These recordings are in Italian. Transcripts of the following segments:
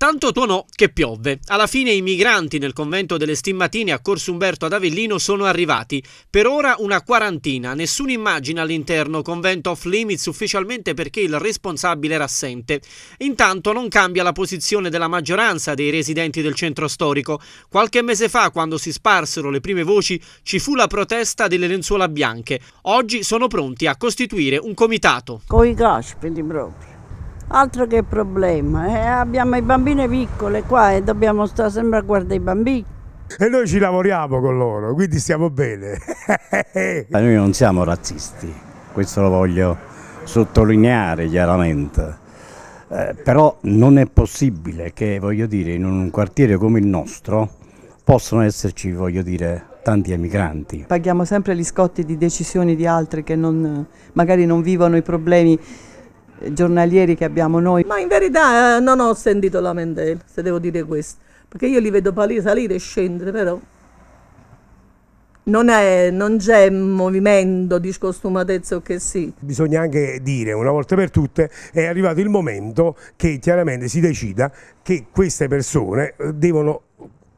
Tanto tuonò che piovve. Alla fine i migranti nel convento delle Stimmatine a Corso Umberto ad Avellino sono arrivati. Per ora una quarantina, nessuna immagine all'interno, convento off limits ufficialmente perché il responsabile era assente. Intanto non cambia la posizione della maggioranza dei residenti del centro storico. Qualche mese fa, quando si sparsero le prime voci, ci fu la protesta delle lenzuola bianche. Oggi sono pronti a costituire un comitato. Con i gas, caspiti proprio altro che problema. Eh, abbiamo i bambini piccoli qua e dobbiamo stare sempre a guardare i bambini. E noi ci lavoriamo con loro, quindi stiamo bene. Ma noi non siamo razzisti, questo lo voglio sottolineare chiaramente. Eh, però non è possibile che, voglio dire, in un quartiere come il nostro possono esserci, voglio dire, tanti emigranti. Paghiamo sempre gli scotti di decisioni di altri che non, magari non vivono i problemi giornalieri che abbiamo noi. Ma in verità eh, non ho sentito lamentele, se devo dire questo, perché io li vedo salire e scendere, però non, c'è movimento, discostumatezza o che sì. Bisogna anche dire una volta per tutte è arrivato il momento che chiaramente si decida che queste persone eh, devono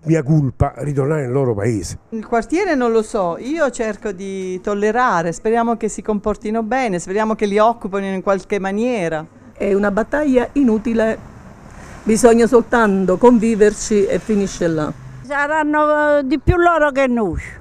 mia colpa ritornare nel loro paese. Il quartiere non lo so, io cerco di tollerare, speriamo che si comportino bene, speriamo che li occupino in qualche maniera. È una battaglia inutile, bisogna soltanto conviverci e finisce là. Saranno eh, di più loro che noi.